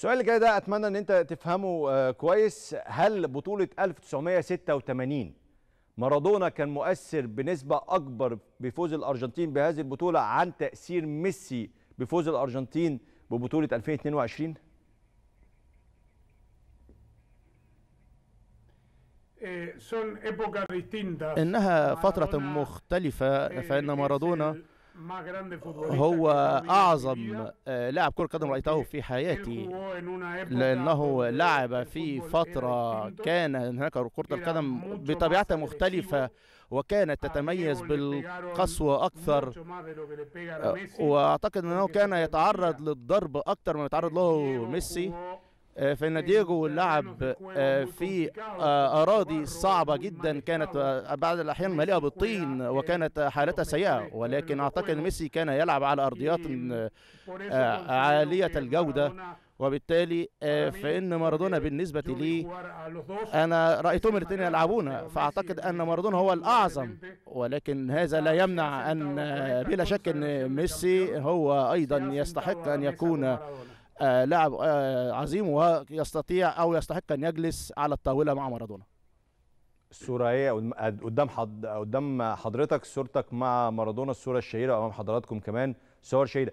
السؤال اللي جاي ده اتمنى ان انت تفهمه آه، كويس هل بطوله 1986 مارادونا كان مؤثر بنسبه اكبر بفوز الارجنتين بهذه البطوله عن تاثير ميسي بفوز الارجنتين ببطوله 2022 إيه، انها فتره مختلفه إيه، فان إيه، مارادونا هو أعظم آه، لاعب كرة قدم رأيته في حياتي لأنه لعب في فترة كان هناك كرة القدم بطبيعتها مختلفة وكانت تتميز بالقسوة أكثر آه، وأعتقد أنه كان يتعرض للضرب أكثر مما يتعرض له ميسي آه، فإن دييجو لعب آه، في أراضي صعبة جدا كانت آه، بعض الأحيان مليئة بالطين وكانت حالتها سيئة ولكن أعتقد ميسي كان يلعب على أرضيات عالية الجودة وبالتالي فإن مارادونا بالنسبة لي أنا رأيتهم الاثنين يلعبون فأعتقد أن مارادونا هو الأعظم ولكن هذا لا يمنع أن بلا شك أن ميسي هو أيضا يستحق أن يكون آه، لاعب آه، عظيم ويستطيع او يستحق ان يجلس على الطاوله مع مارادونا الصوره هي قدام قدام حضرتك صورتك مع مارادونا الصوره الشهيره امام حضراتكم كمان صور شهيره